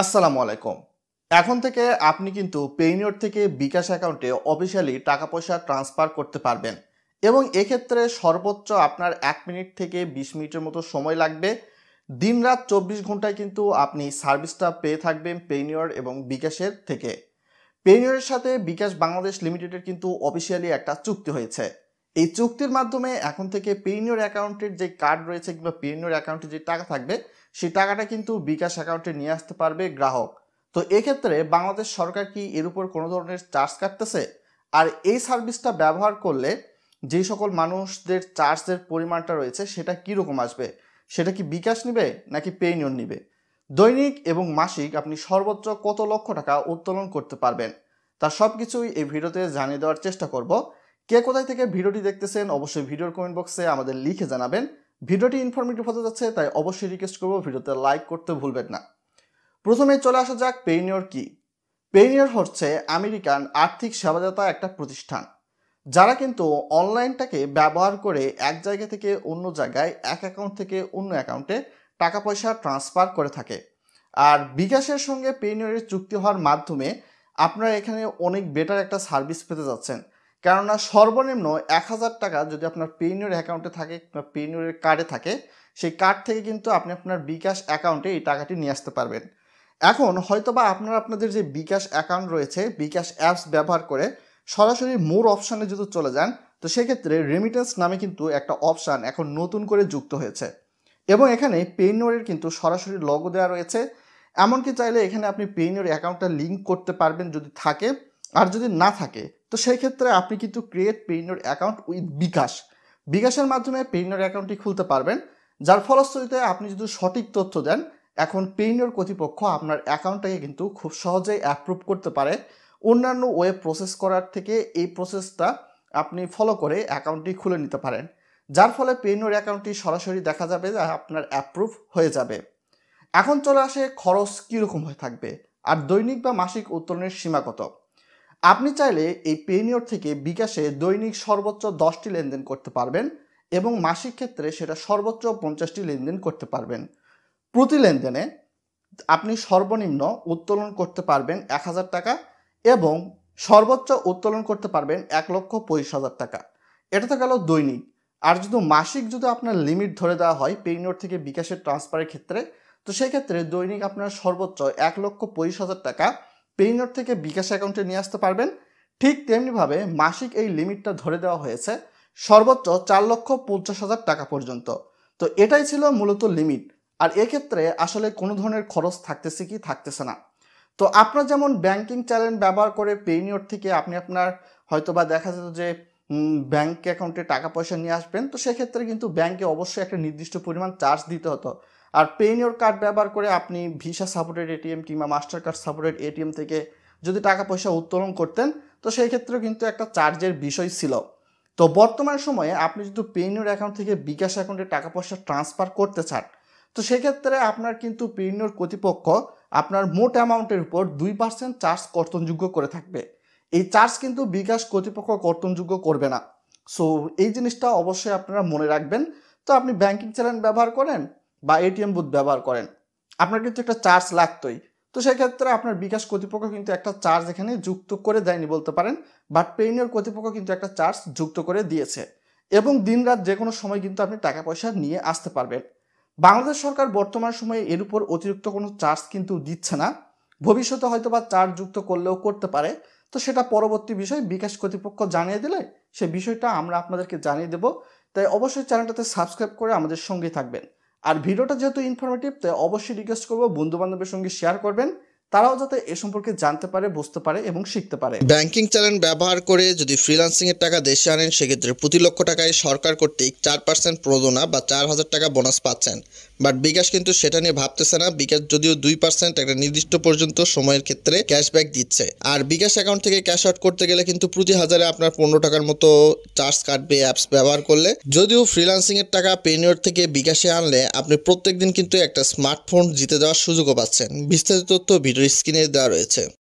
আসসালামু আলাইকুম এখন থেকে আপনি কিন্তু পেইনিয়র থেকে বিকাশ অ্যাকাউন্টে অফিসিয়ালি টাকা পয়সা ট্রান্সফার করতে পারবেন এবং এক্ষেত্রে সর্বোচ্চ আপনার এক মিনিট থেকে বিশ মিনিটের মতো সময় লাগবে দিন রাত চব্বিশ ঘন্টায় কিন্তু আপনি সার্ভিসটা পেয়ে থাকবেন পেইনিয়র এবং বিকাশের থেকে পেইনিয়রের সাথে বিকাশ বাংলাদেশ লিমিটেডের কিন্তু অফিসিয়ালি একটা চুক্তি হয়েছে এই চুক্তির মাধ্যমে এখন থেকে পিরিনিয়র অ্যাকাউন্টের যে কার্ড রয়েছে কিংবা পিরিনিয়র অ্যাকাউন্টে যে টাকা থাকবে সেই টাকাটা কিন্তু বিকাশ অ্যাকাউন্টে নিয়ে আসতে পারবে গ্রাহক তো এক্ষেত্রে বাংলাদেশ সরকার কি এর উপর কোনো ধরনের চার্জ কাটতেছে আর এই সার্ভিসটা ব্যবহার করলে যে সকল মানুষদের চার্জের পরিমাণটা রয়েছে সেটা কীরকম আসবে সেটা কি বিকাশ নিবে নাকি পেইনিয়ন নিবে দৈনিক এবং মাসিক আপনি সর্বোচ্চ কত লক্ষ টাকা উত্তোলন করতে পারবেন তার সব কিছুই এই ভিডিওতে জানিয়ে দেওয়ার চেষ্টা করব কে কোথায় থেকে ভিডিওটি দেখতেছেন অবশ্যই ভিডিওর কমেন্ট বক্সে আমাদের লিখে জানাবেন ভিডিওটি ইনফরমেটিভ হতে যাচ্ছে তাই অবশ্যই রিকোয়েস্ট করবো ভিডিওতে লাইক করতে ভুলবেন না প্রথমে চলে আসা যাক পেইনিয়র কি পেইনিয়র হচ্ছে আমেরিকান আর্থিক সেবাদাতা একটা প্রতিষ্ঠান যারা কিন্তু অনলাইনটাকে ব্যবহার করে এক জায়গা থেকে অন্য জায়গায় এক অ্যাকাউন্ট থেকে অন্য অ্যাকাউন্টে টাকা পয়সা ট্রান্সফার করে থাকে আর বিকাশের সঙ্গে পেইনিয়রের চুক্তি হওয়ার মাধ্যমে আপনারা এখানে অনেক বেটার একটা সার্ভিস পেতে যাচ্ছেন কেননা সর্বনিম্ন এক হাজার টাকা যদি আপনার পেইনিওর অ্যাকাউন্টে থাকে বা পেইনিওরের কার্ডে থাকে সেই কার্ড থেকে কিন্তু আপনি আপনার বিকাশ অ্যাকাউন্টে এই টাকাটি নিয়ে আসতে পারবেন এখন হয়তোবা আপনার আপনাদের যে বিকাশ অ্যাকাউন্ট রয়েছে বিকাশ অ্যাপস ব্যবহার করে সরাসরি মোর অপশানে যদি চলে যান তো সেক্ষেত্রে রেমিটেন্স নামে কিন্তু একটা অপশান এখন নতুন করে যুক্ত হয়েছে এবং এখানে পেইনোরের কিন্তু সরাসরি লগো দেওয়া রয়েছে এমনকি চাইলে এখানে আপনি পেইনোর অ্যাকাউন্টটা লিঙ্ক করতে পারবেন যদি থাকে আর যদি না থাকে তো সেই ক্ষেত্রে আপনি কিন্তু create Payoneer account with bKash বিকাশের মাধ্যমে পেইনোর অ্যাকাউন্টটি খুলতে পারবেন যার ফলশ্রুতিতে আপনি যদি সঠিক তথ্য দেন এখন পেইনোর কর্তৃপক্ষ আপনার অ্যাকাউন্টটাকে কিন্তু খুব সহজেই অ্যাপ্রুভ করতে পারে অন্যান্য ওয়েব প্রসেস করার থেকে এই প্রসেসটা আপনি ফলো করে অ্যাকাউন্টটি খুলে নিতে পারেন যার ফলে পেইনোর অ্যাকাউন্টটি সরাসরি দেখা যাবে যে আপনার অ্যাপ্রুভ হয়ে যাবে এখন চলে আসে খরচ কীরকম হয়ে থাকবে আর দৈনিক বা মাসিক উত্তোলনের সীমা কত আপনি চাইলে এই পেনিওর থেকে বিকাশে দৈনিক সর্বোচ্চ দশটি লেনদেন করতে পারবেন এবং মাসিক ক্ষেত্রে সেটা সর্বোচ্চ পঞ্চাশটি লেনদেন করতে পারবেন প্রতি লেনদেনে আপনি সর্বনিম্ন উত্তোলন করতে পারবেন এক হাজার টাকা এবং সর্বোচ্চ উত্তোলন করতে পারবেন এক লক্ষ পঁচিশ হাজার টাকা এটা তো গেল দৈনিক আর যদি মাসিক যদি আপনার লিমিট ধরে দেওয়া হয় পেইনোর থেকে বিকাশের ট্রান্সফারের ক্ষেত্রে তো সেক্ষেত্রে দৈনিক আপনার সর্বোচ্চ এক লক্ষ পঁচিশ হাজার টাকা পেইনোট থেকে বিকাশ অ্যাকাউন্টে নিয়ে আসতে পারবেন ঠিক তেমনিভাবে মাসিক এই লিমিটটা ধরে দেওয়া হয়েছে সর্বোচ্চ চার লক্ষ পঞ্চাশ হাজার টাকা পর্যন্ত তো এটাই ছিল মূলত লিমিট আর এক্ষেত্রে আসলে কোনো ধরনের খরচ থাকতেছে কি থাকতেছে না তো আপনার যেমন ব্যাংকিং চ্যানেল ব্যবহার করে পেইনিওর থেকে আপনি আপনার হয়তো বা দেখা যেত যে ব্যাংক অ্যাকাউন্টে টাকা পয়সা নিয়ে আসবেন তো সেক্ষেত্রে কিন্তু ব্যাংকে অবশ্যই একটা নির্দিষ্ট পরিমাণ চার্জ দিতে হতো আর পেনিওর কার্ড ব্যবহার করে আপনি ভিসা সাপোর্টেড এটিএম কিংবা মাস্টার কার্ড সাপোর্টেড এটিএম থেকে যদি টাকা পয়সা উত্তোলন করতেন তো সেই ক্ষেত্রে কিন্তু একটা চার্জের বিষয় ছিল তো বর্তমান সময়ে আপনি যদি পেনিওর অ্যাকাউন্ট থেকে বিকাশ অ্যাকাউন্টে টাকা পয়সা ট্রান্সফার করতে চান তো সেক্ষেত্রে আপনার কিন্তু পেনিওর কর্তৃপক্ষ আপনার মোট অ্যামাউন্টের উপর দুই পার্সেন্ট চার্জ কর্তনযোগ্য করে থাকবে এই চার্জ কিন্তু বিকাশ কর্তৃপক্ষ কর্তনযোগ্য করবে না সো এই জিনিসটা অবশ্যই আপনারা মনে রাখবেন তো আপনি ব্যাংকিং চ্যানেল ব্যবহার করেন বা এটিএম বুথ ব্যবহার করেন আপনার কিন্তু একটা চার্জ লাগতোই তো সেক্ষেত্রে আপনার বিকাশ কর্তৃপক্ষ কিন্তু একটা চার্জ এখানে যুক্ত করে দেয়নি বলতে পারেন বাট পেইনের কর্তৃপক্ষ কিন্তু একটা চার্জ যুক্ত করে দিয়েছে এবং দিন রাত যে কোনো সময় কিন্তু আপনি টাকা পয়সা নিয়ে আসতে পারবেন বাংলাদেশ সরকার বর্তমান সময়ে এর উপর অতিরিক্ত কোনো চার্জ কিন্তু দিচ্ছে না ভবিষ্যতে হয়তো বা চার্জ যুক্ত করলেও করতে পারে তো সেটা পরবর্তী বিষয় বিকাশ কর্তৃপক্ষ জানিয়ে দিলে সে বিষয়টা আমরা আপনাদেরকে জানিয়ে দেব তাই অবশ্যই চ্যানেলটাতে সাবস্ক্রাইব করে আমাদের সঙ্গে থাকবেন আর ভিডিওটা যেহেতু ইনফরমেটিভ তাই অবশ্যই রিকোয়েস্ট করবো বন্ধুবান্ধবের সঙ্গে শেয়ার করবেন তারাও যাতে এ সম্পর্কে জানতে পারে বুঝতে পারে এবং শিখতে পারে ব্যাংকিং চ্যানেল ব্যবহার করে যদি ফ্রিলান্সিং এর টাকা দেশে আনেন সেক্ষেত্রে প্রতি লক্ষ টাকায় সরকার কর্তৃক চার পার্সেন্ট প্রযোজনা বা চার হাজার টাকা বোনাস পাচ্ছেন বাট বিকাশ কিন্তু সেটা নিয়ে ভাবতেছে না বিকাশ যদিও দুই পার্সেন্ট একটা নির্দিষ্ট পর্যন্ত সময়ের ক্ষেত্রে ক্যাশব্যাক দিচ্ছে আর বিকাশ অ্যাকাউন্ট থেকে ক্যাশ আউট করতে গেলে কিন্তু প্রতি হাজারে আপনার পনেরো টাকার মতো চার্জ কাটবে অ্যাপস ব্যবহার করলে যদিও ফ্রিলান্সিং এর টাকা পেনিওর থেকে বিকাশে আনলে আপনি প্রত্যেক দিন কিন্তু একটা স্মার্টফোন জিতে দেওয়ার সুযোগও পাচ্ছেন বিস্তারিত তথ্য ভিডিও স্ক্রিনে দেওয়া রয়েছে